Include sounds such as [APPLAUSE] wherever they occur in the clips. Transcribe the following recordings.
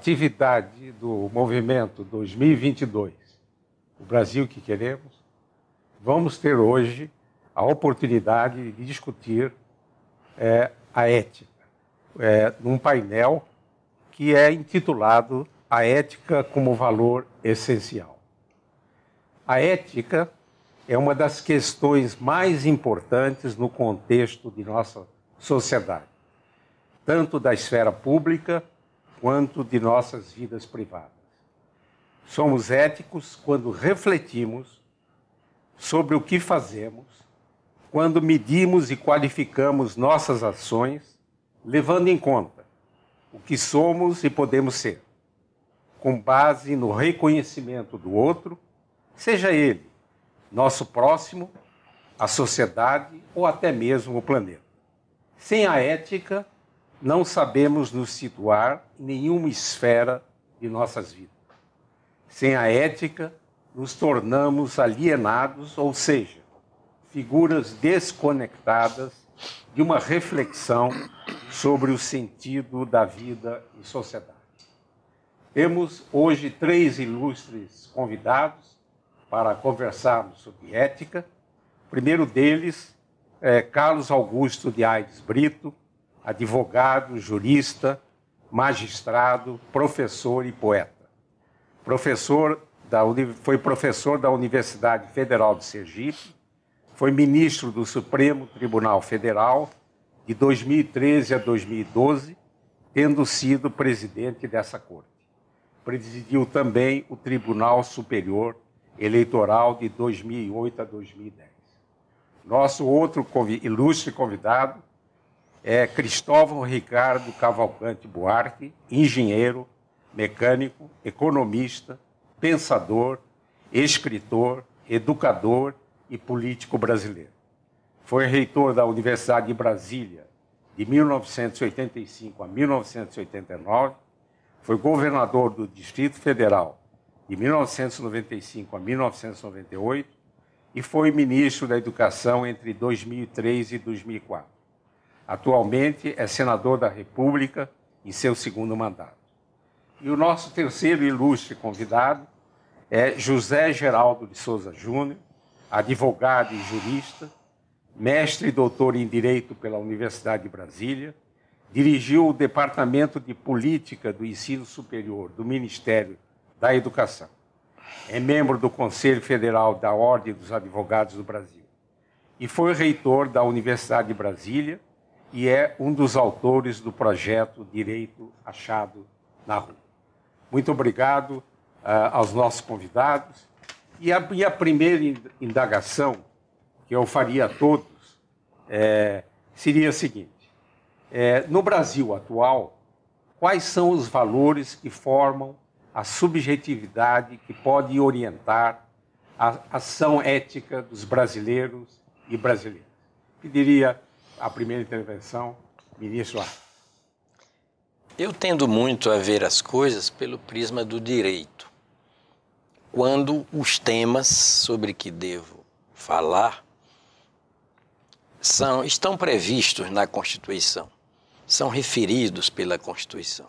atividade do movimento 2022, o Brasil que queremos, vamos ter hoje a oportunidade de discutir é, a ética, é, num painel que é intitulado A Ética como Valor Essencial. A ética é uma das questões mais importantes no contexto de nossa sociedade, tanto da esfera pública quanto de nossas vidas privadas. Somos éticos quando refletimos sobre o que fazemos, quando medimos e qualificamos nossas ações, levando em conta o que somos e podemos ser, com base no reconhecimento do outro, seja ele nosso próximo, a sociedade ou até mesmo o planeta. Sem a ética, não sabemos nos situar em nenhuma esfera de nossas vidas. Sem a ética, nos tornamos alienados, ou seja, figuras desconectadas de uma reflexão sobre o sentido da vida e sociedade. Temos hoje três ilustres convidados para conversarmos sobre ética. O primeiro deles é Carlos Augusto de Aires Brito, advogado, jurista, magistrado, professor e poeta. Professor da, foi professor da Universidade Federal de Sergipe, foi ministro do Supremo Tribunal Federal de 2013 a 2012, tendo sido presidente dessa corte. Presidiu também o Tribunal Superior Eleitoral de 2008 a 2010. Nosso outro ilustre convidado é Cristóvão Ricardo Cavalcante Buarque, engenheiro, mecânico, economista, pensador, escritor, educador e político brasileiro. Foi reitor da Universidade de Brasília de 1985 a 1989, foi governador do Distrito Federal de 1995 a 1998 e foi ministro da Educação entre 2003 e 2004. Atualmente é senador da República em seu segundo mandato. E o nosso terceiro ilustre convidado é José Geraldo de Souza Júnior, advogado e jurista, mestre e doutor em Direito pela Universidade de Brasília, dirigiu o Departamento de Política do Ensino Superior do Ministério da Educação. É membro do Conselho Federal da Ordem dos Advogados do Brasil e foi reitor da Universidade de Brasília e é um dos autores do projeto Direito Achado na Rua. Muito obrigado uh, aos nossos convidados. E a, primeira indagação que eu faria a todos é, seria a seguinte: é, no Brasil atual, quais são os valores que formam a subjetividade que pode orientar a ação ética dos brasileiros e brasileiras? diria a primeira intervenção, ministro Eu tendo muito a ver as coisas pelo prisma do direito. Quando os temas sobre que devo falar são, estão previstos na Constituição, são referidos pela Constituição.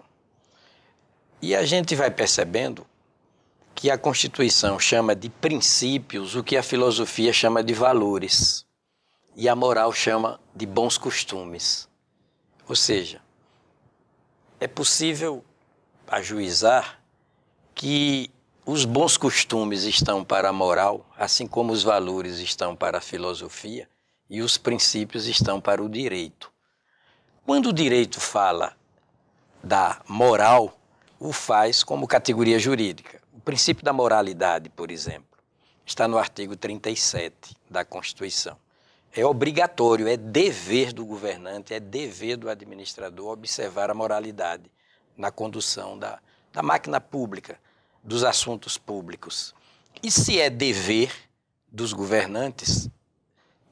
E a gente vai percebendo que a Constituição chama de princípios o que a filosofia chama de valores e a moral chama de bons costumes. Ou seja, é possível ajuizar que os bons costumes estão para a moral, assim como os valores estão para a filosofia e os princípios estão para o direito. Quando o direito fala da moral, o faz como categoria jurídica. O princípio da moralidade, por exemplo, está no artigo 37 da Constituição. É obrigatório, é dever do governante, é dever do administrador observar a moralidade na condução da, da máquina pública, dos assuntos públicos. E se é dever dos governantes,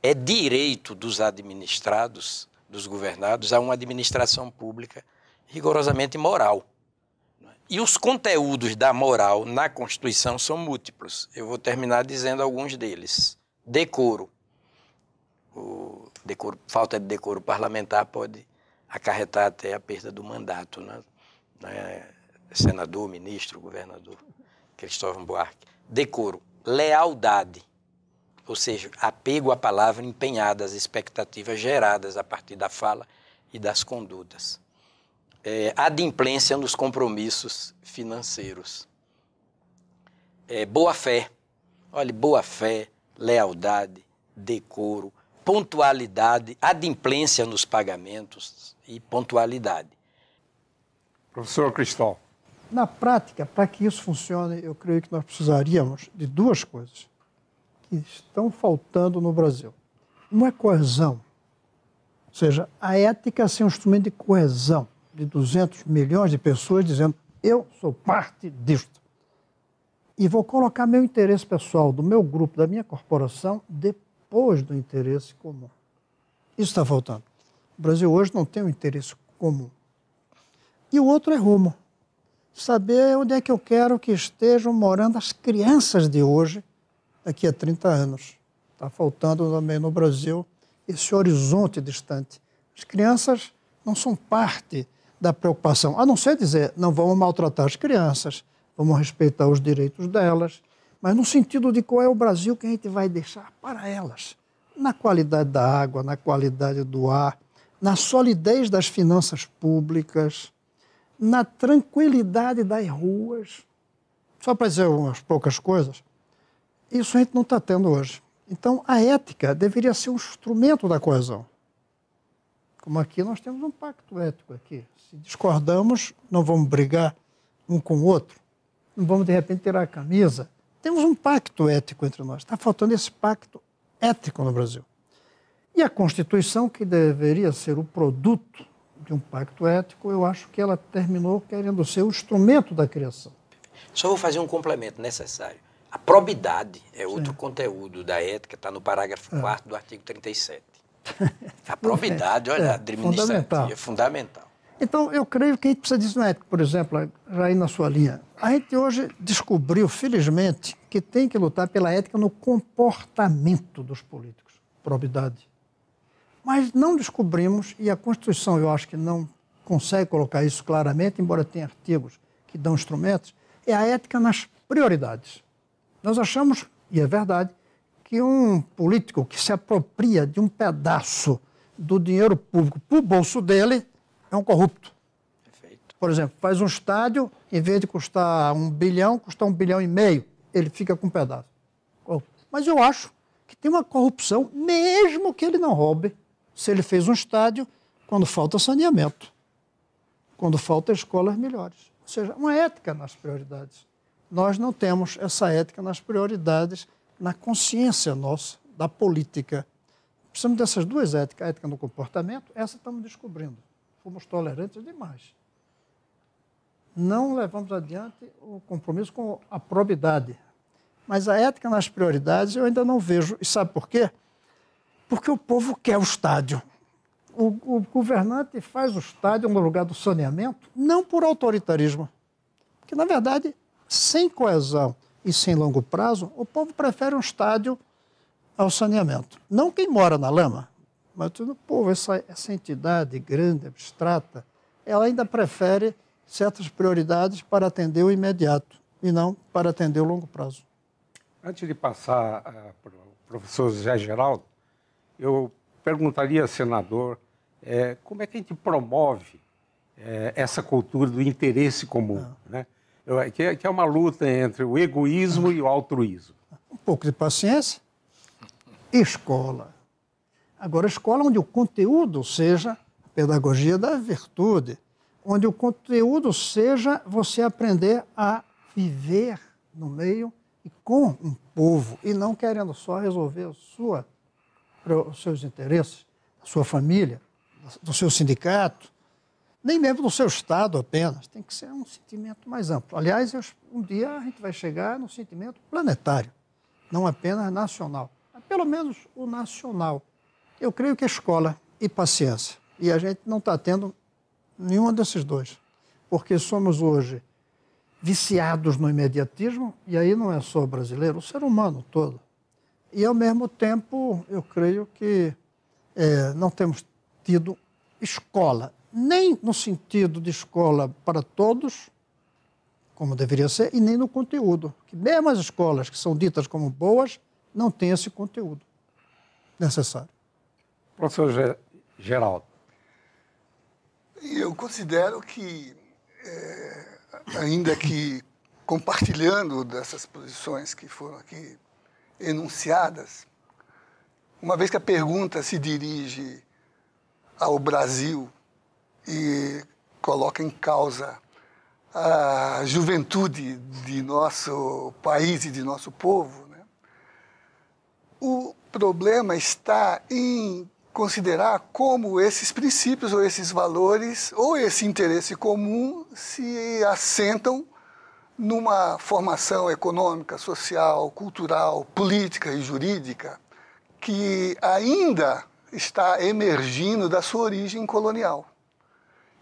é direito dos administrados, dos governados, a uma administração pública rigorosamente moral. E os conteúdos da moral na Constituição são múltiplos. Eu vou terminar dizendo alguns deles: decoro, o decoro, falta de decoro parlamentar pode acarretar até a perda do mandato, né? né? senador, ministro, governador, Cristóvão Buarque. Decoro, lealdade, ou seja, apego à palavra empenhada, às expectativas geradas a partir da fala e das condutas. É, adimplência nos compromissos financeiros. É, boa fé, olha, boa fé, lealdade, decoro, pontualidade, adimplência nos pagamentos e pontualidade. Professor Cristal. Na prática, para que isso funcione, eu creio que nós precisaríamos de duas coisas que estão faltando no Brasil. Uma é coesão, ou seja, a ética ser um instrumento de coesão de 200 milhões de pessoas dizendo eu sou parte disto e vou colocar meu interesse pessoal, do meu grupo, da minha corporação, depois depois do interesse comum. Isso está faltando. O Brasil hoje não tem um interesse comum. E o outro é rumo. Saber onde é que eu quero que estejam morando as crianças de hoje, daqui a 30 anos. Está faltando também no Brasil esse horizonte distante. As crianças não são parte da preocupação, a não ser dizer, não vamos maltratar as crianças, vamos respeitar os direitos delas, mas no sentido de qual é o Brasil que a gente vai deixar para elas, na qualidade da água, na qualidade do ar, na solidez das finanças públicas, na tranquilidade das ruas. Só para dizer umas poucas coisas, isso a gente não está tendo hoje. Então, a ética deveria ser um instrumento da coesão. Como aqui nós temos um pacto ético aqui. Se discordamos, não vamos brigar um com o outro. Não vamos, de repente, tirar a camisa temos um pacto ético entre nós. Está faltando esse pacto ético no Brasil. E a Constituição, que deveria ser o produto de um pacto ético, eu acho que ela terminou querendo ser o instrumento da criação. Só vou fazer um complemento necessário. A probidade é outro Sim. conteúdo da ética, está no parágrafo é. 4 do artigo 37. A probidade, [LAUGHS] é, olha, é, administrativa, fundamental. É fundamental. Então, eu creio que a gente precisa disso, na ética, por exemplo, aí na sua linha. A gente hoje descobriu, felizmente, que tem que lutar pela ética no comportamento dos políticos, probidade. Mas não descobrimos, e a Constituição, eu acho que não consegue colocar isso claramente, embora tenha artigos que dão instrumentos, é a ética nas prioridades. Nós achamos, e é verdade, que um político que se apropria de um pedaço do dinheiro público para o bolso dele é um corrupto. Perfeito. Por exemplo, faz um estádio, em vez de custar um bilhão, custa um bilhão e meio. Ele fica com um pedaço. Mas eu acho que tem uma corrupção, mesmo que ele não roube, se ele fez um estádio quando falta saneamento, quando falta escolas melhores. Ou seja, uma ética nas prioridades. Nós não temos essa ética nas prioridades, na consciência nossa da política. Precisamos dessas duas éticas, a ética no comportamento, essa estamos descobrindo fomos tolerantes demais. Não levamos adiante o compromisso com a probidade. Mas a ética nas prioridades eu ainda não vejo. E sabe por quê? Porque o povo quer o estádio. O, o governante faz o estádio no lugar do saneamento, não por autoritarismo. Porque, na verdade, sem coesão e sem longo prazo, o povo prefere um estádio ao saneamento. Não quem mora na lama, mas o povo, essa, essa entidade grande, abstrata, ela ainda prefere certas prioridades para atender o imediato e não para atender o longo prazo. Antes de passar ah, para o professor José Geraldo, eu perguntaria ao senador é, como é que a gente promove é, essa cultura do interesse comum, ah. né? que, é, que é uma luta entre o egoísmo e o altruísmo. Um pouco de paciência, escola, Agora, escola onde o conteúdo seja a pedagogia da virtude, onde o conteúdo seja você aprender a viver no meio e com um povo, e não querendo só resolver sua, os seus interesses, da sua família, do seu sindicato, nem mesmo do seu Estado apenas. Tem que ser um sentimento mais amplo. Aliás, um dia a gente vai chegar no sentimento planetário, não apenas nacional, mas pelo menos o nacional eu creio que escola e paciência. E a gente não está tendo nenhuma desses dois, porque somos hoje viciados no imediatismo, e aí não é só o brasileiro, o ser humano todo. E, ao mesmo tempo, eu creio que é, não temos tido escola, nem no sentido de escola para todos, como deveria ser, e nem no conteúdo. Que mesmo as escolas que são ditas como boas não têm esse conteúdo necessário. Professor Geraldo. Eu considero que, é, ainda que compartilhando dessas posições que foram aqui enunciadas, uma vez que a pergunta se dirige ao Brasil e coloca em causa a juventude de nosso país e de nosso povo, né? o problema está em considerar como esses princípios ou esses valores ou esse interesse comum se assentam numa formação econômica, social, cultural, política e jurídica que ainda está emergindo da sua origem colonial.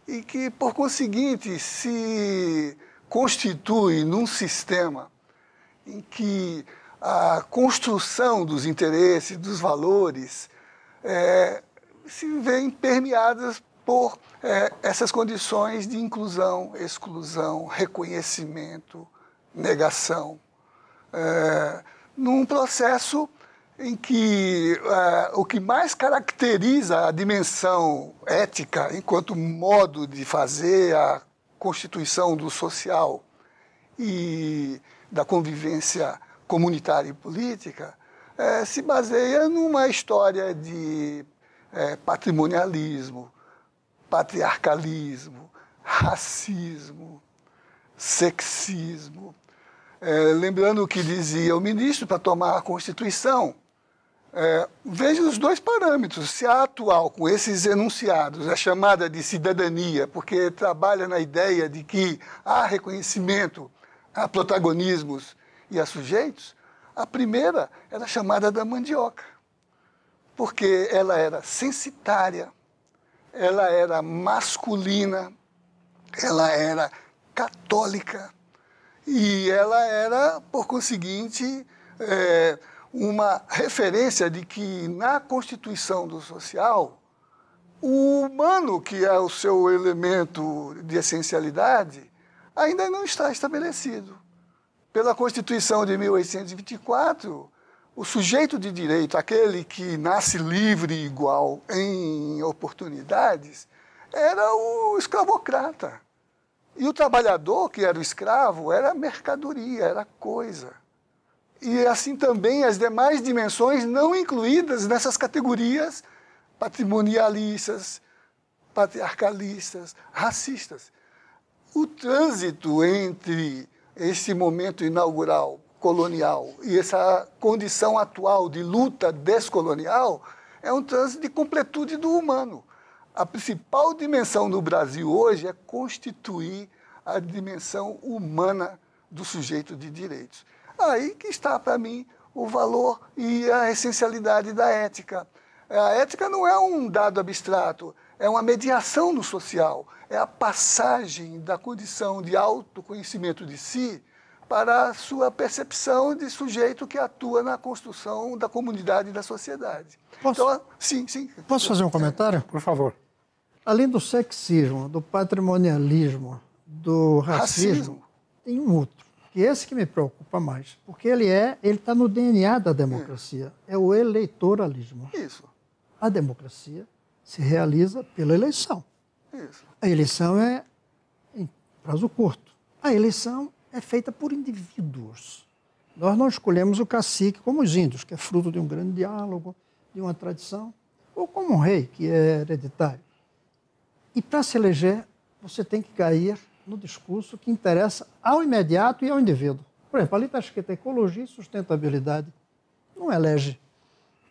E que, por conseguinte, se constitui num sistema em que a construção dos interesses, dos valores, é, se veem permeadas por é, essas condições de inclusão, exclusão, reconhecimento, negação. É, num processo em que é, o que mais caracteriza a dimensão ética enquanto modo de fazer a constituição do social e da convivência comunitária e política é, se baseia numa história de é, patrimonialismo, patriarcalismo, racismo, sexismo. É, lembrando o que dizia o ministro para tomar a Constituição, é, veja os dois parâmetros. Se a atual, com esses enunciados, é chamada de cidadania, porque trabalha na ideia de que há reconhecimento a protagonismos e a sujeitos, a primeira era chamada da mandioca, porque ela era censitária, ela era masculina, ela era católica e ela era, por conseguinte, é, uma referência de que na constituição do social, o humano, que é o seu elemento de essencialidade, ainda não está estabelecido. Pela Constituição de 1824, o sujeito de direito, aquele que nasce livre e igual em oportunidades, era o escravocrata. E o trabalhador, que era o escravo, era mercadoria, era coisa. E assim também as demais dimensões não incluídas nessas categorias patrimonialistas, patriarcalistas, racistas. O trânsito entre esse momento inaugural colonial e essa condição atual de luta descolonial é um transe de completude do humano. A principal dimensão do Brasil hoje é constituir a dimensão humana do sujeito de direitos. Aí que está, para mim, o valor e a essencialidade da ética. A ética não é um dado abstrato, é uma mediação no social, é a passagem da condição de autoconhecimento de si para a sua percepção de sujeito que atua na construção da comunidade e da sociedade. Posso? Então, sim, sim. Posso fazer um comentário? Por favor. Além do sexismo, do patrimonialismo, do racismo, racismo. tem um outro, que é esse que me preocupa mais, porque ele é, ele está no DNA da democracia, é, é o eleitoralismo. Isso. A democracia se realiza pela eleição. Isso. A eleição é em prazo curto. A eleição é feita por indivíduos. Nós não escolhemos o cacique como os índios, que é fruto de um grande diálogo, de uma tradição, ou como um rei, que é hereditário. E para se eleger, você tem que cair no discurso que interessa ao imediato e ao indivíduo. Por exemplo, ali está escrito ecologia e sustentabilidade. Não elege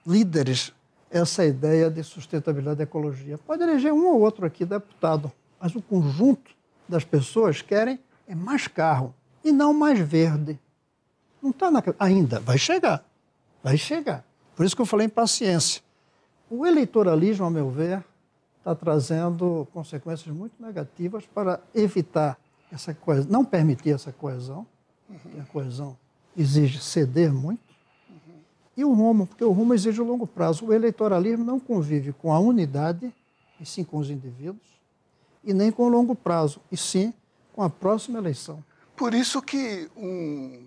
líderes essa ideia de sustentabilidade da ecologia. Pode eleger um ou outro aqui deputado, mas o conjunto das pessoas querem é mais carro e não mais verde. Não está na... ainda, vai chegar, vai chegar. Por isso que eu falei em paciência. O eleitoralismo, a meu ver, está trazendo consequências muito negativas para evitar essa coesão, não permitir essa coesão, porque a coesão exige ceder muito, e o rumo, porque o rumo exige o longo prazo. O eleitoralismo não convive com a unidade, e sim com os indivíduos, e nem com o longo prazo, e sim com a próxima eleição. Por isso que um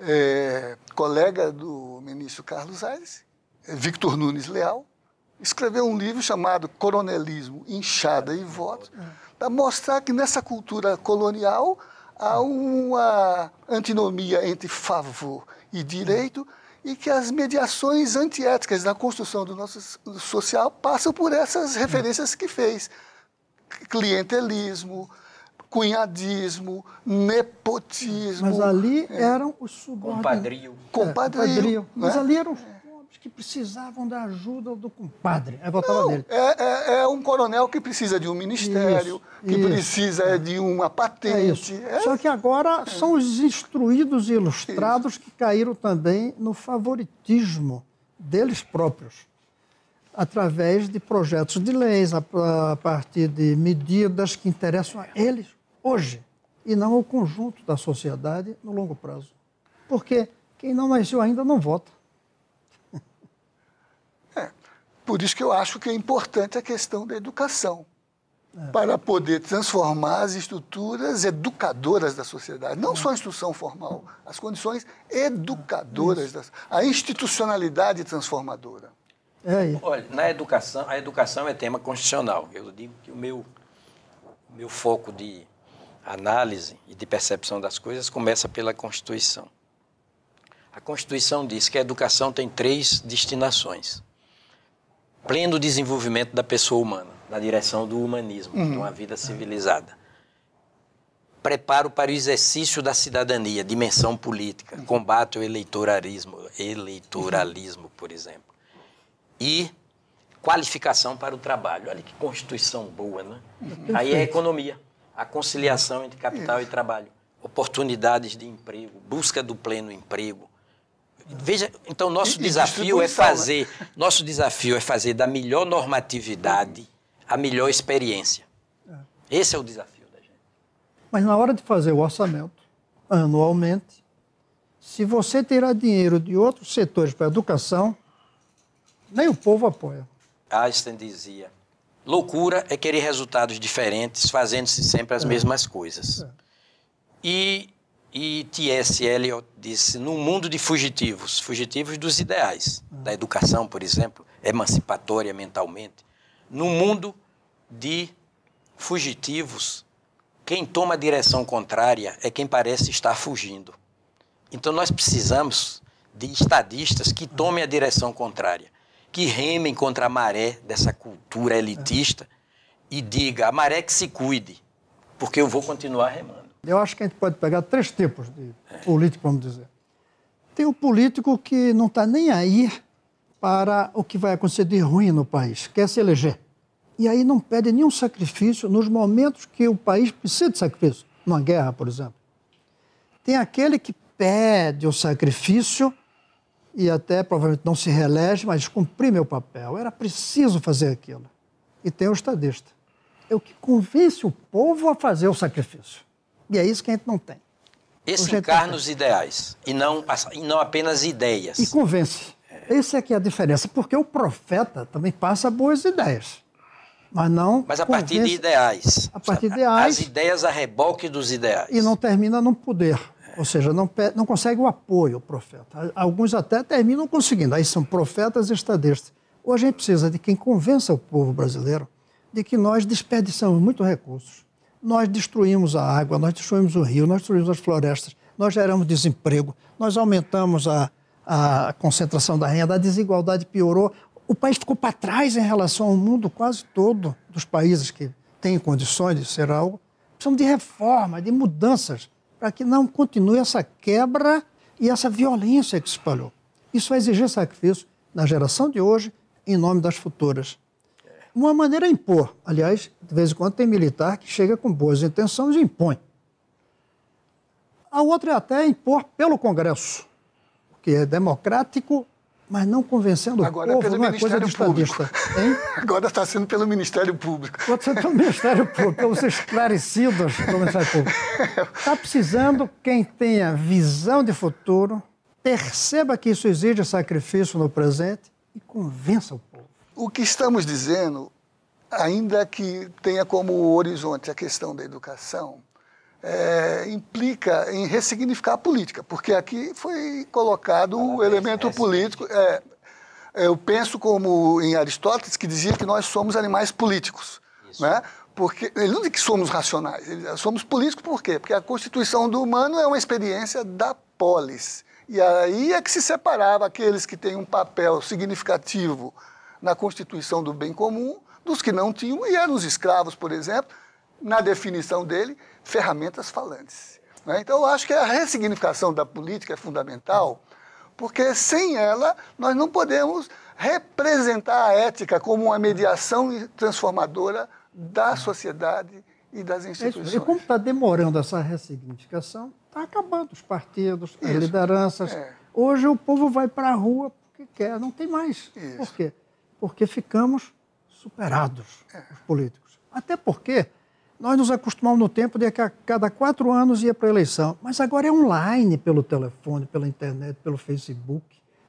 é, colega do ministro Carlos Aires, é, Victor Nunes Leal, escreveu um livro chamado Coronelismo, Inchada e Voto, para mostrar que nessa cultura colonial há uma antinomia entre favor e direito e que as mediações antiéticas da construção do nosso social passam por essas referências que fez. Clientelismo, cunhadismo, nepotismo. Mas ali é. eram os subordinados. Compadrio. É, compadrio. Compadrio. Né? Mas ali eram que precisavam da ajuda do compadre. Aí voltava Não, dele. É, é, é, um coronel que precisa de um ministério, isso, que isso. precisa é. de uma é patente. É Só que agora é. são os instruídos e ilustrados isso. que caíram também no favoritismo deles próprios, através de projetos de leis, a, a partir de medidas que interessam a eles hoje, e não ao conjunto da sociedade no longo prazo. Porque quem não nasceu ainda não vota. Por isso que eu acho que é importante a questão da educação. É. Para poder transformar as estruturas educadoras da sociedade, não é. só a instrução formal, as condições educadoras, das a institucionalidade transformadora. É Olha, na educação, a educação é tema constitucional. Eu digo que o meu, meu foco de análise e de percepção das coisas começa pela Constituição. A Constituição diz que a educação tem três destinações: pleno desenvolvimento da pessoa humana, na direção do humanismo, uhum. de uma vida civilizada. Preparo para o exercício da cidadania, dimensão política, uhum. combate ao eleitorarismo, eleitoralismo, por exemplo. E qualificação para o trabalho. Olha que constituição boa, né? Uhum. Aí é a economia, a conciliação entre capital e trabalho, oportunidades de emprego, busca do pleno emprego, Veja, então nosso e, desafio é né? fazer, né? nosso desafio é fazer da melhor normatividade a melhor experiência. É. Esse é o desafio da gente. Mas na hora de fazer o orçamento anualmente, se você tirar dinheiro de outros setores para a educação, nem o povo apoia. Einstein dizia: loucura é querer resultados diferentes, fazendo-se sempre as é. mesmas coisas. É. E e T.S. Eliot disse: num mundo de fugitivos, fugitivos dos ideais, da educação, por exemplo, emancipatória mentalmente, num mundo de fugitivos, quem toma a direção contrária é quem parece estar fugindo. Então nós precisamos de estadistas que tomem a direção contrária, que remem contra a maré dessa cultura elitista e diga: a maré que se cuide, porque eu vou continuar remando. Eu acho que a gente pode pegar três tipos de político, vamos dizer. Tem o político que não está nem aí para o que vai acontecer de ruim no país, quer se eleger. E aí não pede nenhum sacrifício nos momentos que o país precisa de sacrifício, numa guerra, por exemplo. Tem aquele que pede o sacrifício e até provavelmente não se reelege, mas cumpri meu papel, era preciso fazer aquilo. E tem o estadista. É o que convence o povo a fazer o sacrifício. E é isso que a gente não tem. Esse encarna os ideais e não, e não apenas ideias. E convence. É. Essa é que é a diferença, porque o profeta também passa boas ideias, mas não. Mas a convence, partir de ideais. A partir de ideais. As ideias a reboque dos ideais. E não termina no poder. É. Ou seja, não, não consegue o apoio o profeta. Alguns até terminam conseguindo. Aí são profetas estadistas. Hoje a gente precisa de quem convença o povo brasileiro de que nós desperdiçamos muito recursos nós destruímos a água, nós destruímos o rio, nós destruímos as florestas, nós geramos desemprego, nós aumentamos a, a concentração da renda, a desigualdade piorou. O país ficou para trás em relação ao mundo quase todo dos países que têm condições de ser algo. Precisamos de reforma, de mudanças, para que não continue essa quebra e essa violência que se espalhou. Isso vai é exigir sacrifício na geração de hoje, em nome das futuras. Uma maneira é impor. Aliás, de vez em quando tem militar que chega com boas intenções e impõe. A outra é até impor pelo Congresso, que é democrático, mas não convencendo Agora o povo, é pelo não Ministério é coisa Público. [LAUGHS] Agora está sendo pelo Ministério Público. Pode ser pelo Ministério Público, pelos esclarecidos pelo Ministério Público. Está precisando quem tenha visão de futuro, perceba que isso exige sacrifício no presente e convença o povo. O que estamos dizendo, ainda que tenha como horizonte a questão da educação, é, implica em ressignificar a política, porque aqui foi colocado o um elemento político. É, eu penso como em Aristóteles, que dizia que nós somos animais políticos. Né? Porque, ele não diz que somos racionais, ele, somos políticos por quê? Porque a constituição do humano é uma experiência da polis. E aí é que se separava aqueles que têm um papel significativo na constituição do bem comum dos que não tinham, e eram os escravos, por exemplo, na definição dele, ferramentas falantes. Né? Então, eu acho que a ressignificação da política é fundamental, porque sem ela nós não podemos representar a ética como uma mediação transformadora da sociedade e das é instituições. É e como está demorando essa ressignificação, está acabando os partidos, as isso. lideranças. É. Hoje o povo vai para a rua porque quer, não tem mais. Isso. Por quê? porque ficamos superados, é. os políticos. Até porque nós nos acostumamos no tempo de que a cada quatro anos ia para a eleição, mas agora é online, pelo telefone, pela internet, pelo Facebook,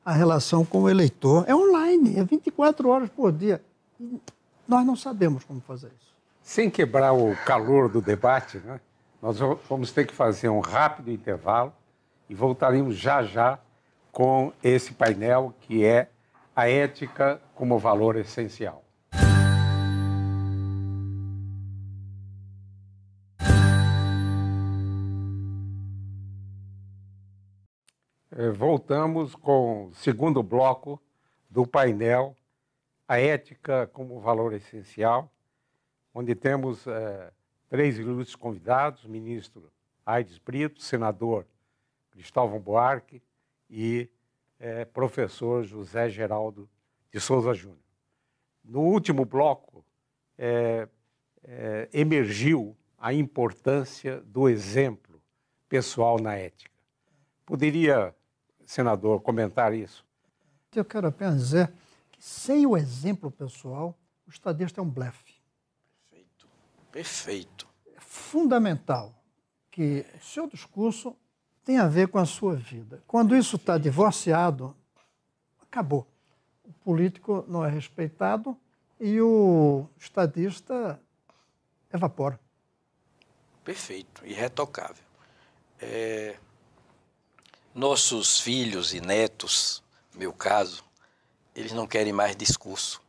a relação com o eleitor. É online, é 24 horas por dia. E nós não sabemos como fazer isso. Sem quebrar o calor do debate, né, nós vamos ter que fazer um rápido intervalo e voltaremos já já com esse painel que é a ética como valor essencial. É, voltamos com o segundo bloco do painel A Ética como Valor Essencial, onde temos é, três ilustres convidados: ministro Aides Brito, senador Cristóvão Buarque e é, professor José Geraldo de Souza Júnior. No último bloco, é, é, emergiu a importância do exemplo pessoal na ética. Poderia, senador, comentar isso? Eu quero apenas dizer que, sem o exemplo pessoal, o estadista é um blefe. Perfeito. Perfeito. É fundamental que o seu discurso tem a ver com a sua vida. Quando isso está divorciado, acabou. O político não é respeitado e o estadista evapora. Perfeito, irretocável. É... Nossos filhos e netos, meu caso, eles não querem mais discurso,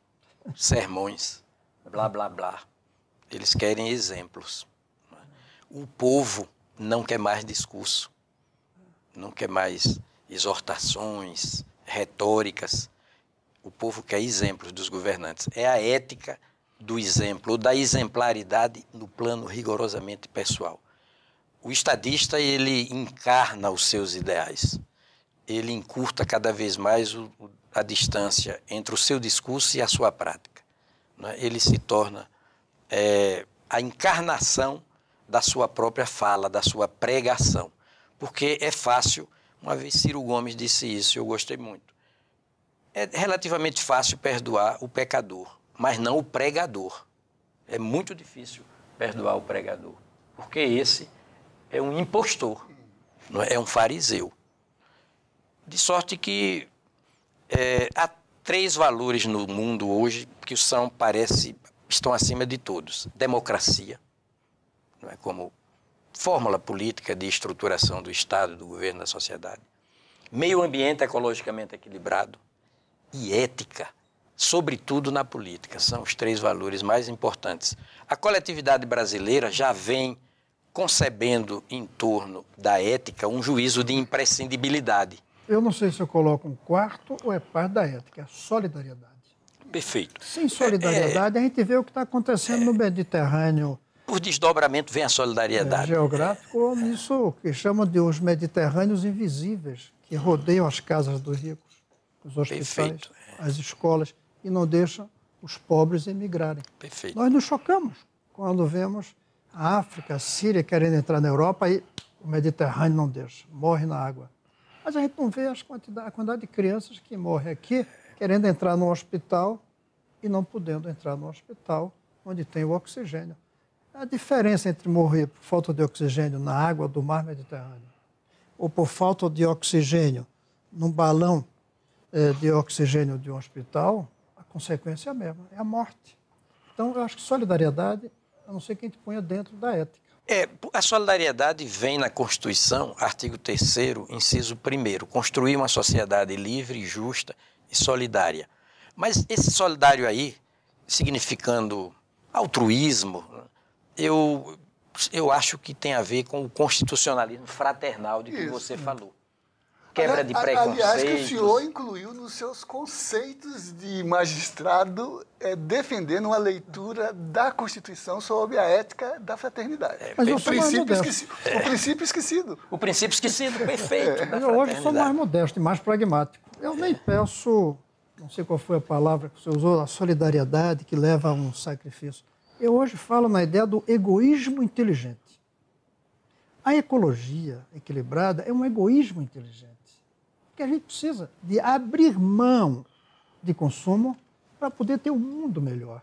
sermões, blá, blá, blá. Eles querem exemplos. O povo não quer mais discurso não quer mais exortações, retóricas. O povo quer exemplos dos governantes. É a ética do exemplo, ou da exemplaridade no plano rigorosamente pessoal. O estadista, ele encarna os seus ideais. Ele encurta cada vez mais o, a distância entre o seu discurso e a sua prática. Né? Ele se torna é, a encarnação da sua própria fala, da sua pregação porque é fácil. Uma vez Ciro Gomes disse isso, eu gostei muito. É relativamente fácil perdoar o pecador, mas não o pregador. É muito difícil perdoar o pregador, porque esse é um impostor, é? é um fariseu. De sorte que é, há três valores no mundo hoje que são, parece, estão acima de todos. Democracia, não é como fórmula política de estruturação do Estado, do governo, da sociedade. Meio ambiente ecologicamente equilibrado e ética, sobretudo na política, são os três valores mais importantes. A coletividade brasileira já vem concebendo em torno da ética um juízo de imprescindibilidade. Eu não sei se eu coloco um quarto ou é parte da ética, é solidariedade. Perfeito. Sem solidariedade, é, é a gente vê o que está acontecendo é, no Mediterrâneo por desdobramento vem a solidariedade. É, geográfico, isso que chamam de os mediterrâneos invisíveis, que rodeiam as casas dos ricos, os hospitais, Perfeito. É. as escolas, e não deixam os pobres emigrarem. Perfeito. Nós nos chocamos quando vemos a África, a Síria querendo entrar na Europa e o Mediterrâneo não deixa, morre na água. Mas a gente não vê as quantidade, a quantidade de crianças que morrem aqui querendo entrar no hospital e não podendo entrar no hospital onde tem o oxigênio a diferença entre morrer por falta de oxigênio na água do mar Mediterrâneo ou por falta de oxigênio num balão é, de oxigênio de um hospital, a consequência é a mesma, é a morte. Então, eu acho que solidariedade, a não ser que a gente ponha dentro da ética. É, a solidariedade vem na Constituição, artigo 3 inciso 1 construir uma sociedade livre, justa e solidária. Mas esse solidário aí, significando altruísmo, eu, eu acho que tem a ver com o constitucionalismo fraternal de que Isso. você falou. Quebra de preconceitos. Aliás, que o senhor incluiu nos seus conceitos de magistrado é, defendendo uma leitura da Constituição sobre a ética da fraternidade. É, mas o, princípio esquecido, é. o princípio esquecido. O princípio esquecido, perfeito. É. Eu hoje sou mais modesto e mais pragmático. Eu nem peço, não sei qual foi a palavra que você usou, a solidariedade que leva a um sacrifício. Eu hoje falo na ideia do egoísmo inteligente. A ecologia equilibrada é um egoísmo inteligente, que a gente precisa de abrir mão de consumo para poder ter um mundo melhor.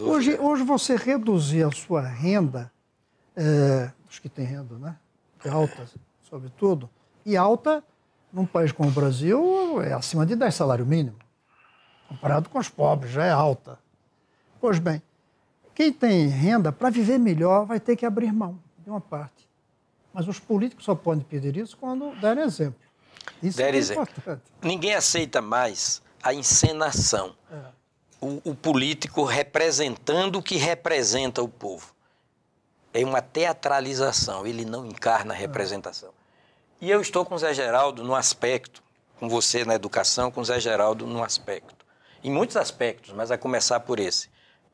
Hoje, hoje você reduzir a sua renda, é, os que têm renda, né? É alta, sobretudo, e alta num país como o Brasil é acima de 10 salário mínimo. Comparado com os pobres, já é alta. Pois bem, quem tem renda, para viver melhor, vai ter que abrir mão de uma parte. Mas os políticos só podem pedir isso quando derem exemplo. Isso Der é exemplo. importante. Ninguém aceita mais a encenação. É. O, o político representando o que representa o povo. É uma teatralização, ele não encarna a é. representação. É. E eu estou com o Zé Geraldo no aspecto, com você na educação, com o Zé Geraldo no aspecto. Em muitos aspectos, mas a começar por esse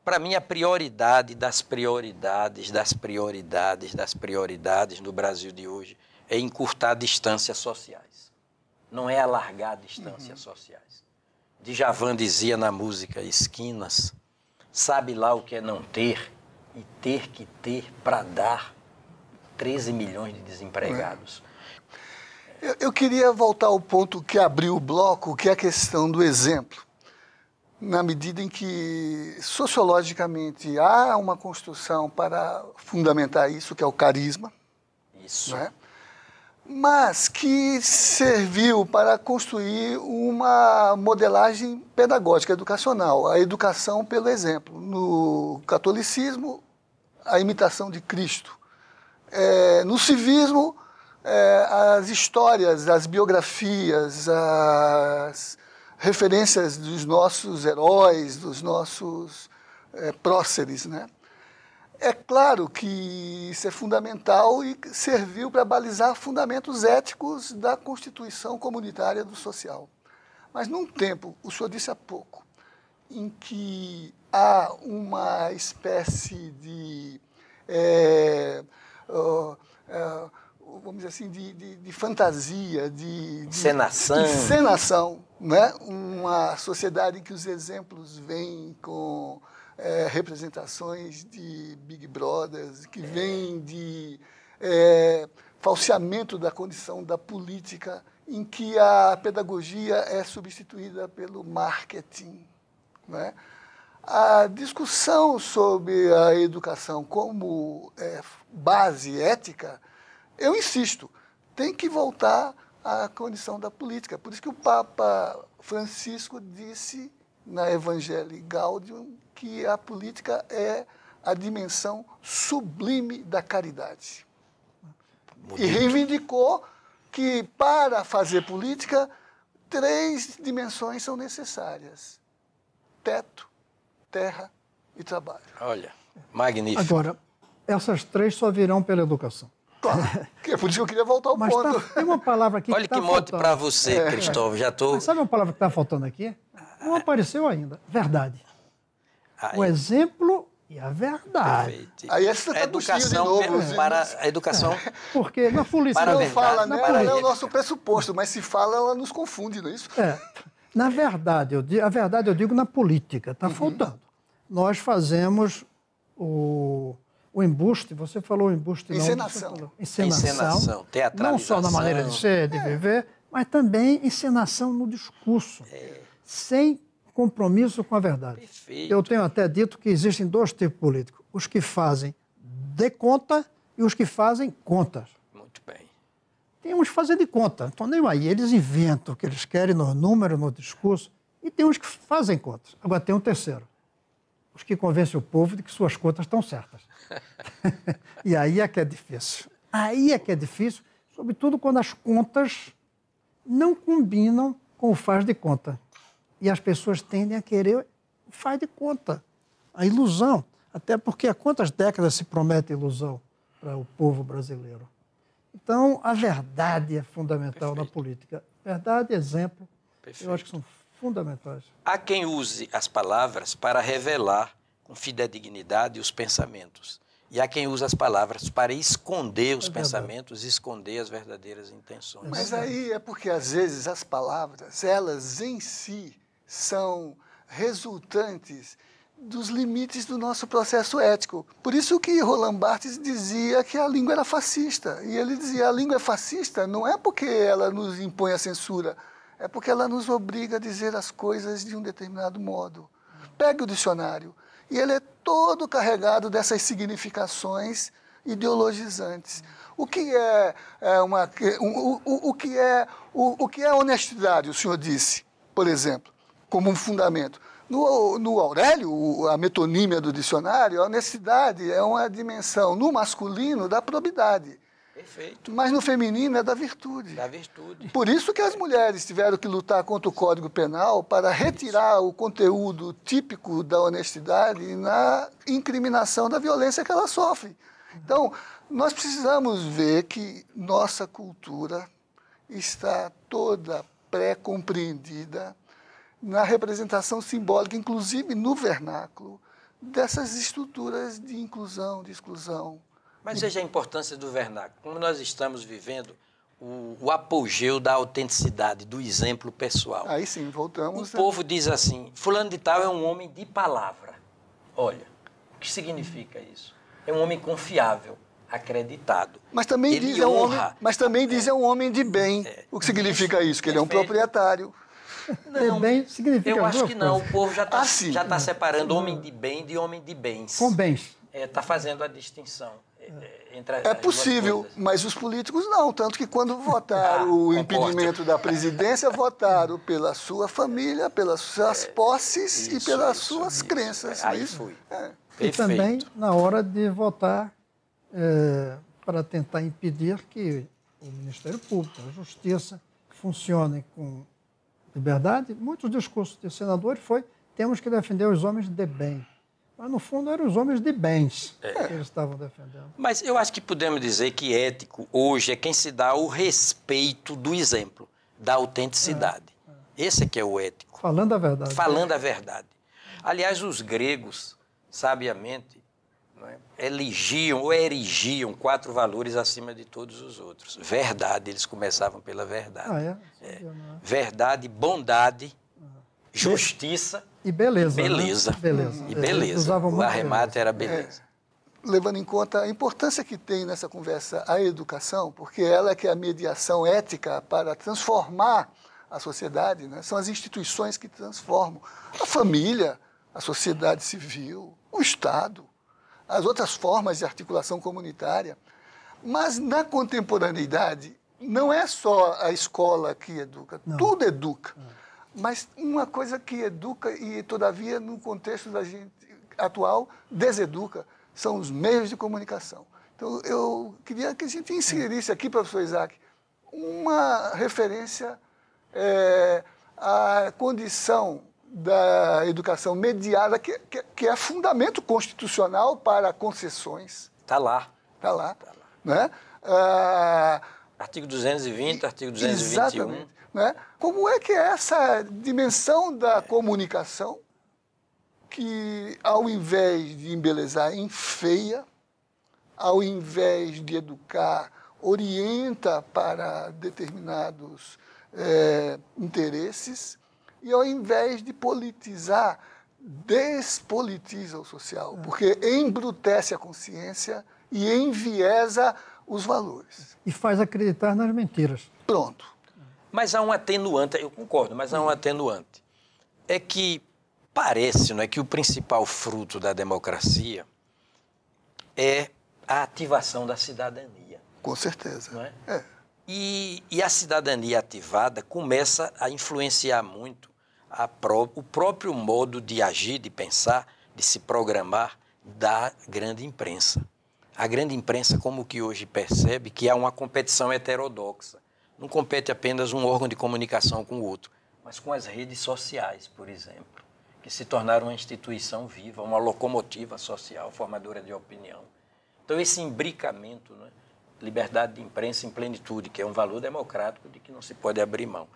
para mim, a prioridade das prioridades, das prioridades, das prioridades no Brasil de hoje é encurtar distâncias sociais. Não é alargar distâncias uhum. sociais. Djavan dizia na música Esquinas, sabe lá o que é não ter e ter que ter para dar 13 milhões de desempregados. Eu, eu queria voltar ao ponto que abriu o bloco, que é a questão do exemplo na medida em que sociologicamente há uma construção para fundamentar isso, que é o carisma. Isso. Né? Mas que serviu para construir uma modelagem pedagógica, educacional, a educação pelo exemplo. No catolicismo, a imitação de Cristo. É, no civismo, é, as histórias, as biografias, as referências dos nossos heróis, dos nossos é, próceres, né? É claro que isso é fundamental e serviu para balizar fundamentos éticos da Constituição Comunitária do Social. Mas num tempo, o senhor disse há pouco, em que há uma espécie de, é, vamos dizer assim, de, de, de fantasia, de, de encenação, né? uma sociedade em que os exemplos vêm com é, representações de Big Brothers, que é. vêm de é, falseamento da condição da política, em que a pedagogia é substituída pelo marketing. Né? A discussão sobre a educação como é, base ética, eu insisto, tem que voltar a condição da política. Por isso que o Papa Francisco disse na Evangelii Gaudium que a política é a dimensão sublime da caridade. Bonito. E reivindicou que para fazer política três dimensões são necessárias: teto, terra e trabalho. Olha, magnífico. Agora, essas três só virão pela educação. Claro. [LAUGHS] É por isso que eu queria voltar ao Mas tá, ponto. Tá, tem uma palavra aqui Olha que, tá que mote para você, é. Cristóvão. Já tô... sabe uma palavra que está faltando aqui? Não apareceu ainda. Verdade. Aí. O exemplo e a verdade. Perfeito. Aí essa tá educação novo, para a educação. É. [LAUGHS] Porque na polícia para não verdade, fala né? para ela é o nosso pressuposto, mas se fala ela nos confunde, não é isso? É. Na verdade, eu digo, a verdade eu digo na política, está uhum. faltando. Nós fazemos o o embuste, você falou embuste encenação. não. encenação. Encenação, teatralização. Não só na maneira de ser, de é. viver, mas também encenação no discurso, é. sem compromisso com a verdade. Perfeito. Eu tenho até dito que existem dois tipos políticos, os que fazem de conta e os que fazem contas. Muito bem. Tem uns que fazem de conta, então nem aí, eles inventam o que eles querem no número, no discurso, e tem uns que fazem contas. Agora tem um terceiro, os que convencem o povo de que suas contas estão certas. [LAUGHS] e aí é que é difícil. Aí é que é difícil, sobretudo quando as contas não combinam com o faz de conta. E as pessoas tendem a querer o faz de conta, a ilusão. Até porque há quantas décadas se promete ilusão para o povo brasileiro? Então, a verdade é fundamental Perfeito. na política. Verdade, exemplo, Perfeito. eu acho que são fundamentais. Há quem use as palavras para revelar fidedignidade os pensamentos. E há quem usa as palavras para esconder os é pensamentos, esconder as verdadeiras intenções. Mas aí é porque, às vezes, as palavras, elas em si, são resultantes dos limites do nosso processo ético. Por isso que Roland Barthes dizia que a língua era fascista. E ele dizia, a língua é fascista não é porque ela nos impõe a censura, é porque ela nos obriga a dizer as coisas de um determinado modo. Pegue o dicionário. E ele é todo carregado dessas significações ideologizantes. O que é, é uma, um, o, o, que é o, o que é honestidade? O senhor disse, por exemplo, como um fundamento. No, no Aurélio, a metonímia do dicionário, a honestidade é uma dimensão no masculino da probidade. Perfeito. Mas no feminino é da virtude. Da virtude. Por isso que as mulheres tiveram que lutar contra o Código Penal para retirar isso. o conteúdo típico da honestidade na incriminação da violência que ela sofre. Então, nós precisamos ver que nossa cultura está toda pré-compreendida na representação simbólica, inclusive no vernáculo, dessas estruturas de inclusão, de exclusão, mas veja a importância do vernáculo. Como nós estamos vivendo o, o apogeu da autenticidade, do exemplo pessoal. Aí sim, voltamos. O a... povo diz assim: Fulano de Tal é um homem de palavra. Olha, o que significa isso? É um homem confiável acreditado. Mas também ele diz é um homem, mas também diz é um homem de bem. É. O que significa isso? Que ele é um proprietário. Não, de bem significa Eu acho que não. O povo já está ah, já tá separando homem de bem de homem de bens. Com bens. Está é, tá fazendo a distinção. É, é possível, mas os políticos não. Tanto que quando votaram [LAUGHS] ah, o impedimento da presidência, votaram [LAUGHS] pela sua família, pelas suas é, posses isso, e pelas isso, suas isso. crenças. Aí né? foi. É. E também na hora de votar é, para tentar impedir que o Ministério Público, a Justiça, funcionem com liberdade, muitos discursos de senadores foi temos que defender os homens de bem. Mas, no fundo, eram os homens de bens é. que eles estavam defendendo. Mas eu acho que podemos dizer que ético hoje é quem se dá o respeito do exemplo, da autenticidade. É, é. Esse é que é o ético. Falando a verdade. Falando a verdade. Aliás, os gregos, sabiamente, é, eligiam ou erigiam quatro valores acima de todos os outros. Verdade, eles começavam pela verdade. Ah, é? é. é? Verdade, bondade justiça. E beleza. Né? Beleza. Né? beleza. E beleza. O arremate beleza. era beleza. É, levando em conta a importância que tem nessa conversa a educação, porque ela é que é a mediação ética para transformar a sociedade, né? são as instituições que transformam a família, a sociedade civil, o Estado, as outras formas de articulação comunitária. Mas na contemporaneidade, não é só a escola que educa, não. tudo educa. Não mas uma coisa que educa e, todavia, no contexto da gente atual, deseduca, são os meios de comunicação. Então, eu queria que a gente inserisse aqui, professor Isaac, uma referência é, à condição da educação mediada, que, que, que, é fundamento constitucional para concessões. Está lá. Está lá. Tá lá. Né? Ah, artigo 220, artigo 221. Exatamente. Né? Como é que é essa dimensão da é. comunicação que, ao invés de embelezar, enfeia, ao invés de educar, orienta para determinados é, interesses e, ao invés de politizar, despolitiza o social, é. porque embrutece a consciência e enviesa os valores. E faz acreditar nas mentiras. Pronto. Mas há um atenuante, eu concordo, mas há um hum. atenuante. É que parece não é, que o principal fruto da democracia é a ativação da cidadania. Com certeza. Não é? é. E, e, a cidadania ativada começa a influenciar muito a pró o próprio modo de agir, de pensar, de se programar da grande imprensa. A grande imprensa, como que hoje percebe que há uma competição heterodoxa não compete apenas um órgão de comunicação com o outro, mas com as redes sociais, por exemplo, que se tornaram uma instituição viva, uma locomotiva social, formadora de opinião. Então, esse imbricamento, né? liberdade de imprensa em plenitude, que é um valor democrático de que não se pode abrir mão,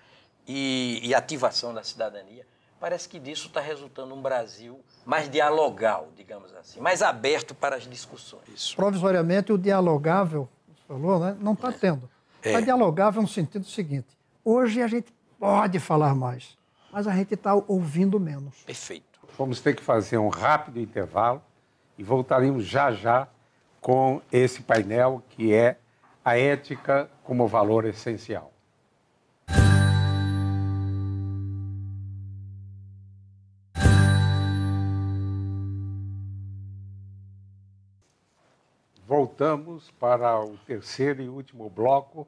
e, e ativação da cidadania, parece que disso está resultando um Brasil mais dialogal, digamos assim, mais aberto para as discussões. Provisoriamente, o dialogável, falou, né? não está é. tendo. É. Para dialogar, um sentido seguinte: hoje a gente pode falar mais, mas a gente está ouvindo menos. Perfeito. Vamos ter que fazer um rápido intervalo e voltaremos já já com esse painel que é a ética como valor essencial. voltamos para o terceiro e último bloco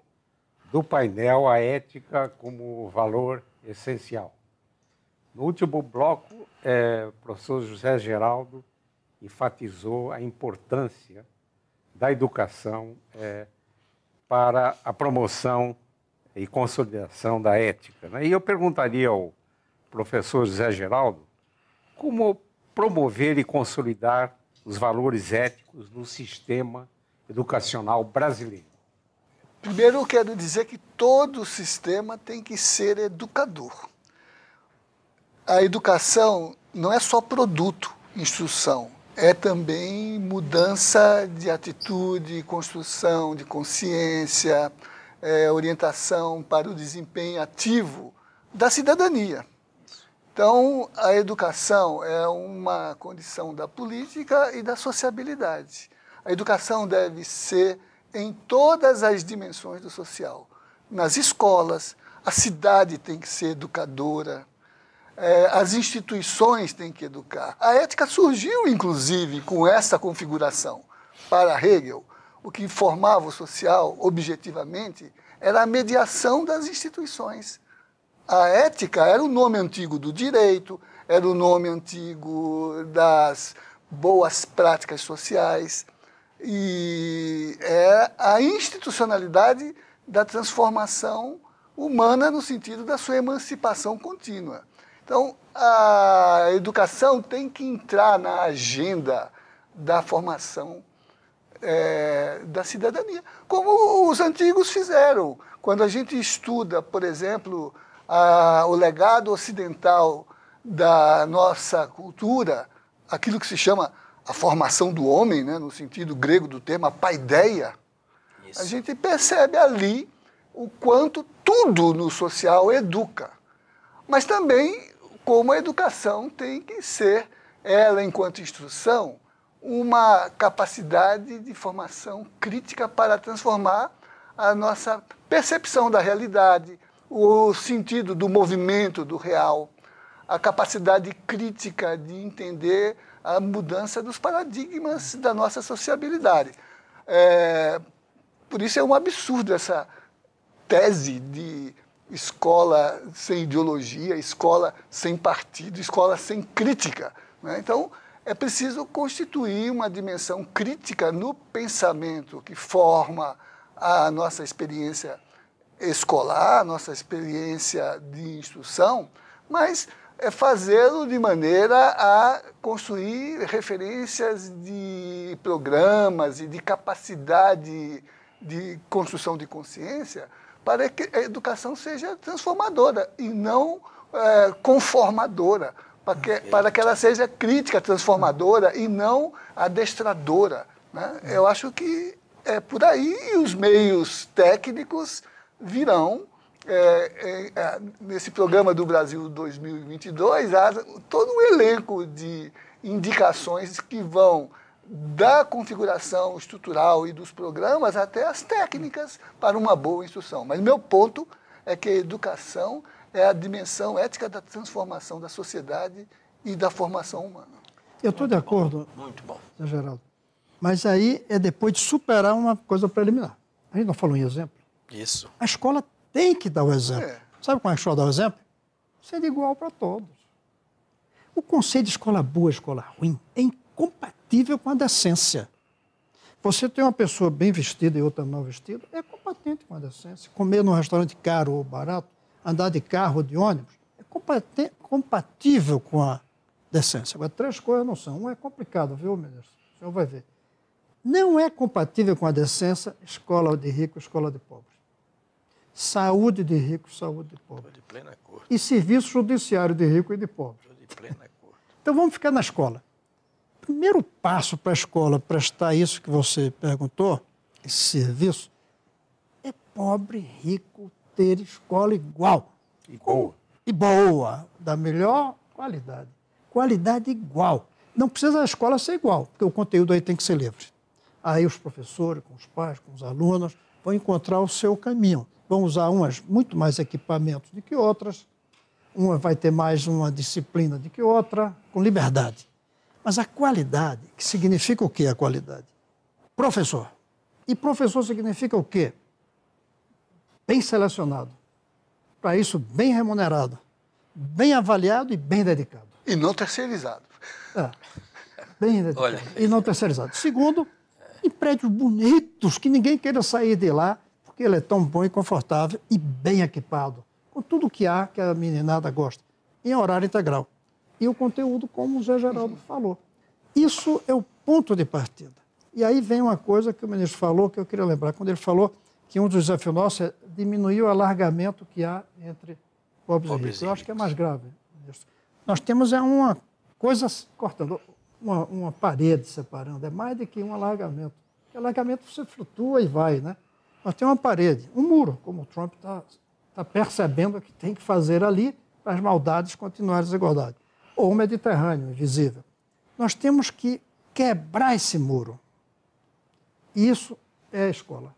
do painel A Ética como Valor Essencial. No último bloco, é, o professor José Geraldo enfatizou a importância da educação é, para a promoção e consolidação da ética. Né? E eu perguntaria ao professor José Geraldo como promover e consolidar os valores éticos no sistema educacional brasileiro? Primeiro, eu quero dizer que todo sistema tem que ser educador. A educação não é só produto, instrução, é também mudança de atitude, construção de consciência, é, orientação para o desempenho ativo da cidadania. Então, a educação é uma condição da política e da sociabilidade. A educação deve ser em todas as dimensões do social. Nas escolas, a cidade tem que ser educadora, é, as instituições têm que educar. A ética surgiu, inclusive, com essa configuração. Para Hegel, o que formava o social, objetivamente, era a mediação das instituições. A ética era o nome antigo do direito, era o nome antigo das boas práticas sociais. E é a institucionalidade da transformação humana no sentido da sua emancipação contínua. Então, a educação tem que entrar na agenda da formação é, da cidadania, como os antigos fizeram. Quando a gente estuda, por exemplo, a, o legado ocidental da nossa cultura, aquilo que se chama a formação do homem, né, no sentido grego do termo, a paideia, Isso. a gente percebe ali o quanto tudo no social educa. Mas também como a educação tem que ser, ela enquanto instrução, uma capacidade de formação crítica para transformar a nossa percepção da realidade, o sentido do movimento, do real a capacidade crítica de entender a mudança dos paradigmas da nossa sociabilidade. É, por isso é um absurdo essa tese de escola sem ideologia, escola sem partido, escola sem crítica. Né? Então, é preciso constituir uma dimensão crítica no pensamento que forma a nossa experiência escolar, a nossa experiência de instrução, mas é fazê-lo de maneira a construir referências de programas e de capacidade de construção de consciência para que a educação seja transformadora e não é, conformadora, para que, hum, para que ela seja crítica, transformadora e não adestradora. Né? Hum. Eu acho que é por aí e os meios técnicos virão é, é, é, nesse programa do Brasil 2022, há todo um elenco de indicações que vão da configuração estrutural e dos programas até as técnicas para uma boa instrução. Mas meu ponto é que a educação é a dimensão ética da transformação da sociedade e da formação humana. Eu estou de acordo. Bom, muito bom. Geraldo. Mas aí é depois de superar uma coisa preliminar. A gente não falou em exemplo? Isso. A escola tem que dar o exemplo. É. Sabe como é que o dar o exemplo? Ser igual para todos. O conceito de escola boa, escola ruim, é incompatível com a decência. Você tem uma pessoa bem vestida e outra não vestida, é compatente com a decência. Comer num restaurante caro ou barato, andar de carro ou de ônibus, é compatível com a decência. Agora, três coisas não são. Um é complicado, viu, ministro? O senhor vai ver. Não é compatível com a decência escola de rico, escola de pobre saúde de rico, saúde de pobre. De plena cor. E serviço judiciário de rico e de pobre. De plena cor. Então vamos ficar na escola. Primeiro passo para a escola prestar isso que você perguntou, esse serviço, é pobre, rico, ter escola igual. E boa. E boa, da melhor qualidade. Qualidade igual. Não precisa a escola ser igual, porque o conteúdo aí tem que ser livre. Aí os professores, com os pais, com os alunos, vão encontrar o seu caminho vão usar umas muito mais equipamentos do que outras, uma vai ter mais uma disciplina do que outra, com liberdade. Mas a qualidade, que significa o que a qualidade? Professor. E professor significa o quê? Bem selecionado. Para isso, bem remunerado, bem avaliado e bem dedicado. E não terceirizado. É. Bem [LAUGHS] dedicado. Olha. E não terceirizado. Segundo, em prédios bonitos, que ninguém queira sair de lá porque ele é tão bom e confortável e bem equipado, com tudo o que há que a meninada gosta, em horário integral. E o conteúdo, como o Zé Geraldo falou. Isso é o ponto de partida. E aí vem uma coisa que o ministro falou, que eu queria lembrar, quando ele falou que um dos desafios nossos é diminuir o alargamento que há entre pobres, pobres e ricos. Eu acho que é mais grave. Ministro. Nós temos é uma coisa cortando, uma, uma parede separando, é mais do que um alargamento. Porque alargamento você flutua e vai, né? Nós temos uma parede, um muro, como o Trump está tá percebendo que tem que fazer ali para as maldades continuarem as desigualdades. Ou o Mediterrâneo, invisível. Nós temos que quebrar esse muro. Isso é a escola.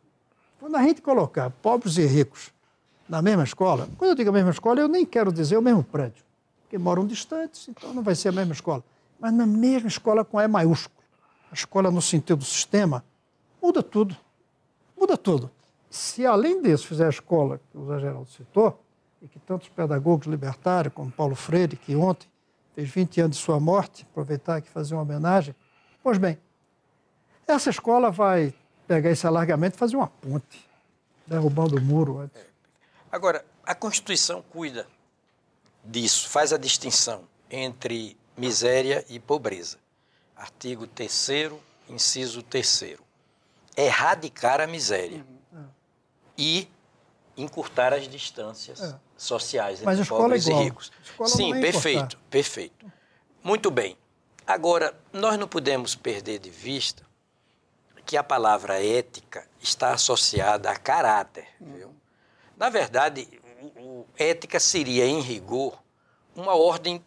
Quando a gente colocar pobres e ricos na mesma escola, quando eu digo a mesma escola, eu nem quero dizer o mesmo prédio, porque moram distantes, então não vai ser a mesma escola. Mas na mesma escola com E maiúsculo, a escola no sentido do sistema, muda tudo. Muda tudo. Se, além disso, fizer a escola que o Zé Geraldo citou, e que tantos pedagogos libertários, como Paulo Freire, que ontem fez 20 anos de sua morte, aproveitar que e fazer uma homenagem, pois bem, essa escola vai pegar esse alargamento e fazer uma ponte, derrubando o muro antes. Agora, a Constituição cuida disso, faz a distinção entre miséria e pobreza. Artigo 3 inciso 3 é Erradicar a miséria. Uhum e encurtar as distâncias é. sociais entre Mas pobres é e ricos. Sim, é perfeito, importar. perfeito. Muito bem. Agora, nós não podemos perder de vista que a palavra ética está associada a caráter. Hum. Viu? Na verdade, ética seria, em rigor, uma ordem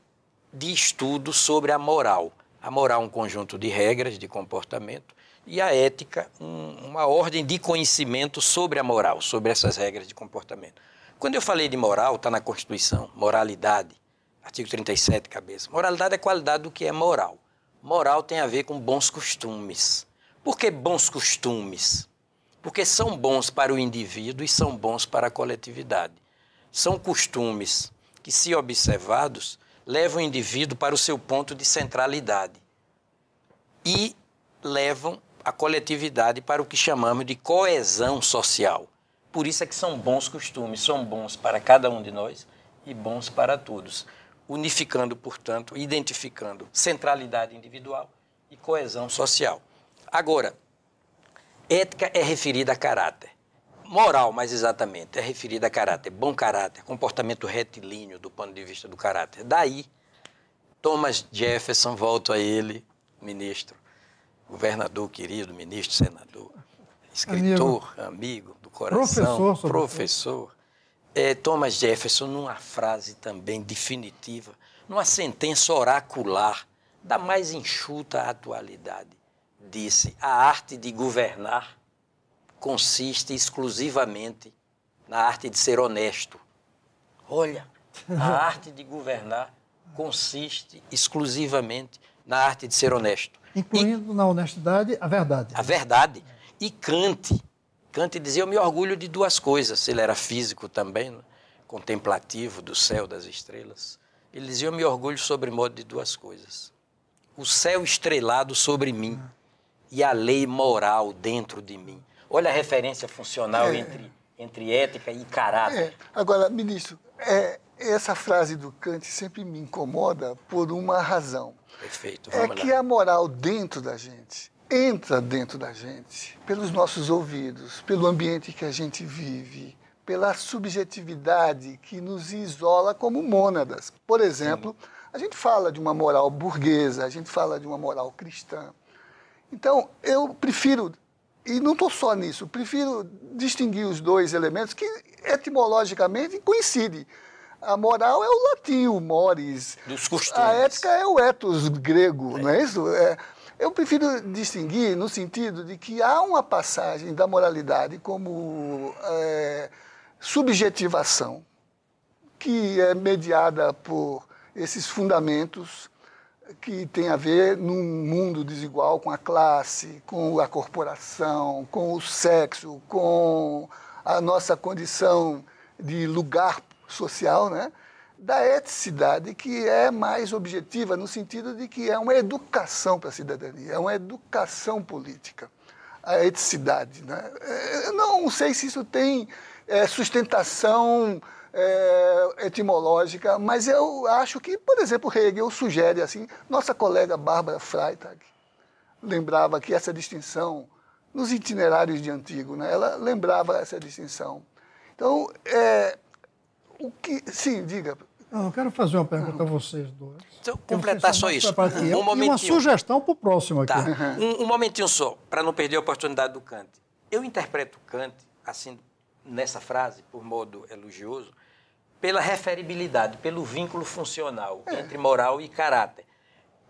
de estudo sobre a moral. A moral é um conjunto de regras de comportamento e a ética um, uma ordem de conhecimento sobre a moral, sobre essas regras de comportamento. Quando eu falei de moral, está na Constituição, moralidade, artigo 37, cabeça. Moralidade é qualidade do que é moral. Moral tem a ver com bons costumes. Por que bons costumes? Porque são bons para o indivíduo e são bons para a coletividade. São costumes que, se observados, levam o indivíduo para o seu ponto de centralidade e levam a coletividade para o que chamamos de coesão social. Por isso é que são bons costumes, são bons para cada um de nós e bons para todos, unificando, portanto, identificando centralidade individual e coesão social. Agora, ética é referida a caráter. Moral, mais exatamente, é referida a caráter, bom caráter, comportamento retilíneo do ponto de vista do caráter. Daí, Thomas Jefferson, volto a ele, ministro, governador querido, ministro, senador, escritor, amigo, amigo do coração, professor. professor. É, Thomas Jefferson, numa frase também definitiva, numa sentença oracular, da mais enxuta atualidade, disse: a arte de governar consiste exclusivamente na arte de ser honesto. Olha, a [LAUGHS] arte de governar consiste exclusivamente na arte de ser honesto. Incluindo e, na honestidade a verdade. A verdade. E Kant. Kant dizia: Eu me orgulho de duas coisas. Ele era físico também, né? contemplativo do céu, das estrelas. Ele dizia: Eu me orgulho sobre modo de duas coisas. O céu estrelado sobre mim e a lei moral dentro de mim. Olha a referência funcional é. entre, entre ética e caráter. É. Agora, ministro, é, essa frase do Kant sempre me incomoda por uma razão. Perfeito, é vamos É que a moral dentro da gente entra dentro da gente pelos nossos ouvidos, pelo ambiente que a gente vive, pela subjetividade que nos isola como mônadas. Por exemplo, Sim. a gente fala de uma moral burguesa, a gente fala de uma moral cristã. Então, eu prefiro, e não estou só nisso, prefiro distinguir os dois elementos que etimologicamente coincidem. A moral é o latim, o mores. Dos costumes. A ética é o etos grego, é. não é isso? É, eu prefiro distinguir no sentido de que há uma passagem da moralidade como é, subjetivação, que é mediada por esses fundamentos que tem a ver num mundo desigual com a classe, com a corporação, com o sexo, com a nossa condição de lugar social, né? da eticidade que é mais objetiva no sentido de que é uma educação para a cidadania, é uma educação política, a eticidade. Né? É, eu não sei se isso tem é, sustentação é, etimológica, mas eu acho que, por exemplo, Hegel sugere assim, nossa colega Bárbara Freitag lembrava que essa distinção nos itinerários de Antígona, né? ela lembrava essa distinção. Então, é, o que. Sim, diga. Não, eu quero fazer uma pergunta a vocês dois. Então, completar só isso. Um, um uma sugestão para o próximo tá. aqui. Tá. Um, um, momentinho só, para não perder a oportunidade do Kant. Eu interpreto Kant, assim, nessa frase, por modo elogioso, pela referibilidade, pelo vínculo funcional é. entre moral e caráter.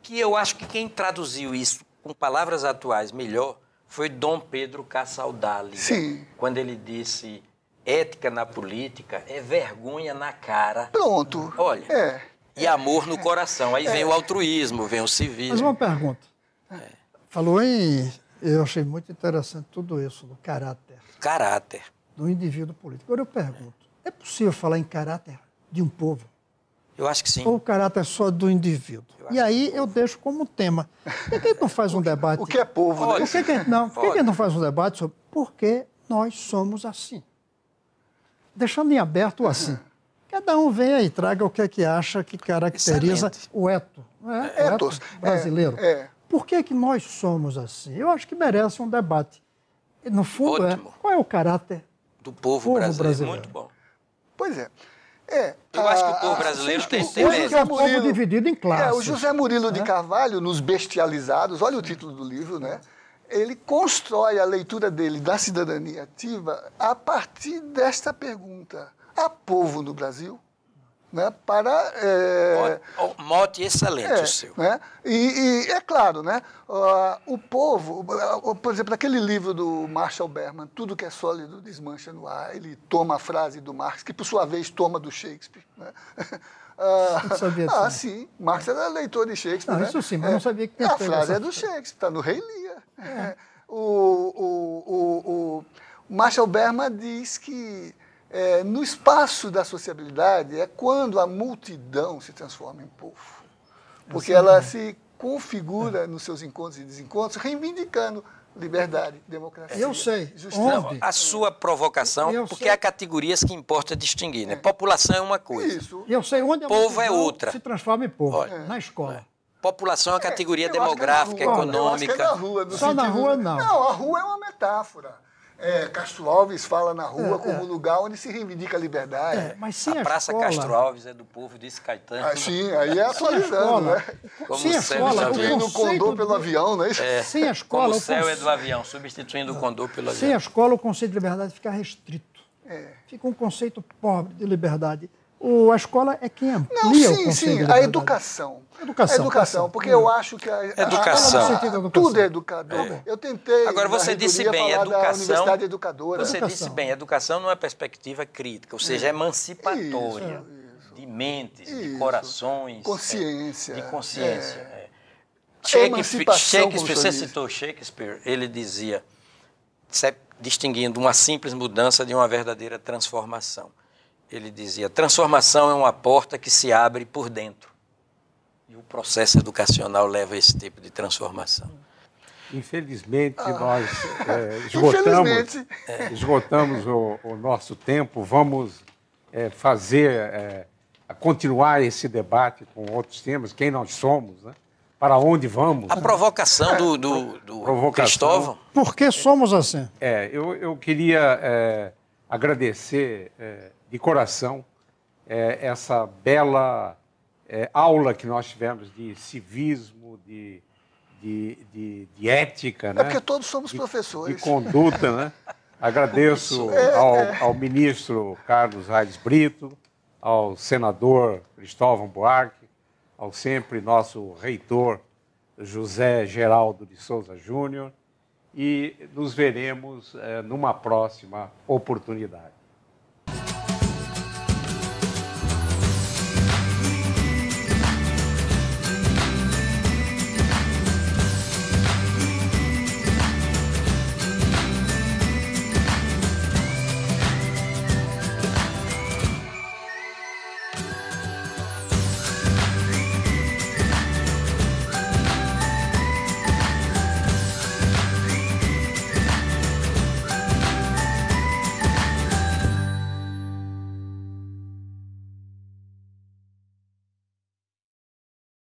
Que eu acho que quem traduziu isso com palavras atuais melhor foi Dom Pedro Cassaldali. Sim. Quando ele disse ética na política é vergonha na cara. Pronto. Olha. É. E amor no coração. Aí é. vem o altruísmo, vem o civismo. Mas uma pergunta. É. Falou em. Eu achei muito interessante tudo isso, do caráter. Caráter. Do indivíduo político. Agora eu pergunto: é possível falar em caráter de um povo? Eu acho que sim. Ou o caráter é só do indivíduo. E aí é eu deixo como tema. Por que a gente não faz um [LAUGHS] debate? O que é povo, né? Por que, que, não, por que, a gente não faz um debate sobre por que nós somos assim? deixando em aberto o assim. Cada um vem e traga o que é que acha que caracteriza Excelente. o eto, né? é, etos é eto brasileiro. É, é. Por que, é que nós somos assim? Eu acho que merece um debate. No fundo, é, qual é o caráter do povo, povo brasileiro. brasileiro? Muito bom. Pois é. É, eu a, acho que o ah, povo brasileiro a, tem acho que É o povo dividido em classes. É, o José Murilo né? de Carvalho, nos bestializados, olha o título do livro, né? ele constrói a leitura dele da cidadania ativa a partir desta pergunta: há povo no Brasil? Né, para é, o, o mote excelente é, o seu né, e, e, é claro né uh, o povo uh, por exemplo aquele livro do Marshall Berman tudo que é sólido desmancha no ar ele toma a frase do Marx que por sua vez toma do Shakespeare né? [LAUGHS] Ah, não sabia ah, disso. ah, sim. Marx era leitor de Shakespeare. Não, né? isso sim, mas é, não sabia que... A frase é do Shakespeare, está no Rei Lear. [LAUGHS] o, o, o, o Marshall Berman diz que é, no espaço da sociabilidade é quando a multidão se transforma em povo, porque ela se configura nos seus encontros e desencontros reivindicando liberdade, democracia. Eu sei. Justiça. A sua provocação, eu porque sei. há categorias que importa distinguir, né? É. População é uma coisa. Isso. Eu sei onde a povo é outra. Se transforma em povo, na escola. É. População é uma é, categoria demográfica, é rua, econômica. Não, é na rua, né? é Só sentido... na rua, não. Não, a rua é uma metáfora. É, Castro Alves fala na rua é, é. como é. um lugar onde se reivindica a liberdade. mas a, a Praça escola... Castro Alves é do povo, disse Caetano. Ah, sim, aí é atualizando, né? Como sem o céu escola, o do... pelo avião, não é isso? É. Sem a escola, como o céu conce... é do avião, substituindo não. o condor pelo avião. Sem a escola, o conceito de liberdade fica restrito. Fica um conceito pobre de liberdade. O, a escola é quem amplia Não, sim, sim, a educação. Educação. A educação, porque eu hum. acho que a, educação. A, a, educação. tudo é educador. É. Eu tentei. Agora você disse bem, educação. Você educação. disse bem, educação não é perspectiva crítica, ou seja, é. é. emancipatória isso, isso. de mentes, isso. de corações, é, consciência, é, de consciência. É. é. Shakespeare, Shakespeare você citou Shakespeare, ele dizia distinguindo uma simples mudança de uma verdadeira transformação ele dizia: transformação é uma porta que se abre por dentro. E o processo educacional leva a esse tipo de transformação. Infelizmente, ah. nós é, [LAUGHS] esgotamos, Infelizmente. É, esgotamos o, o, nosso tempo. Vamos é, fazer, é, continuar esse debate com outros temas, quem nós somos, né? para onde vamos. A provocação do, do, do provocação. Cristóvão. Por que somos assim? É, eu, eu queria é, agradecer é, de coração é, essa bela é, aula que nós tivemos de civismo, de, de, de, de ética. É né? É porque todos somos de, professores. De conduta, né? [LAUGHS] Agradeço é, ao, é. ao, ministro Carlos Aires Brito, ao senador Cristóvão Buarque, ao sempre nosso reitor José Geraldo de Souza Júnior e nos veremos eh, numa próxima oportunidade.